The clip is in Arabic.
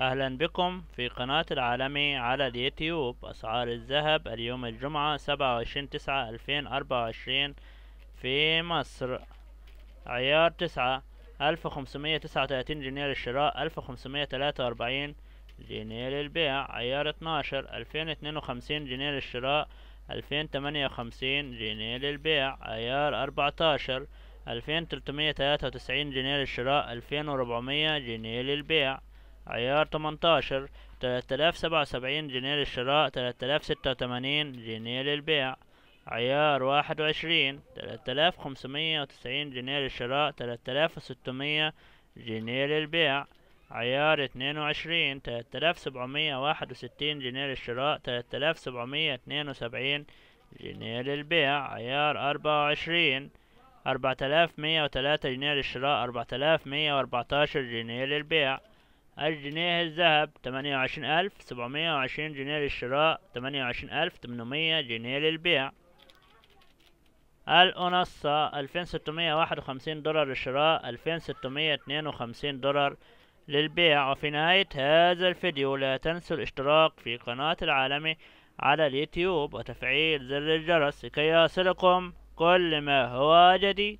أهلا بكم في قناة العالمي على اليوتيوب أسعار الذهب اليوم الجمعة سبعة وعشرين تسعة ألفين أربعة وعشرين في مصر عيار تسعة ألف وخمسمية تسعة وثلاثين جنيه للشراء ألف وخمسمية تلاتة وأربعين جنيه للبيع عيار اتناشر ألفين اتنين وخمسين جنيه للشراء ألفين تمانية وخمسين جنيه للبيع عيار أربعتاشر ألفين تلتمية تلاتة وتسعين جنيه للشراء ألفين وأربعمية جنيه للبيع عيار 18 3077 جنيه للشراء 3086 جنيه للبيع عيار واحد وعشرين خمسمية وتسعين جنيه للشراء 3600 جنيه للبيع عيار 22 وعشرين سبعمية واحد وستين جنيه للشراء 3772 سبعمية اتنين وسبعين جنيه للبيع عيار أربعة وعشرين مية وتلاتة جنيه للشراء 4114 مية وأربعتاشر جنيه للبيع الجنيه الذهب تمانية وعشرين ألف سبعمية وعشرين جنيه للشراء تمانية وعشرين ألف تمنمية جنيه للبيع الأنصة ألفين ستمية واحد وخمسين دولار للشراء ألفين ستمية اتنين وخمسين دولار للبيع وفي نهاية هذا الفيديو لا تنسوا الاشتراك في قناة العالمي على اليوتيوب وتفعيل زر الجرس لكي يصلكم كل ما هو جديد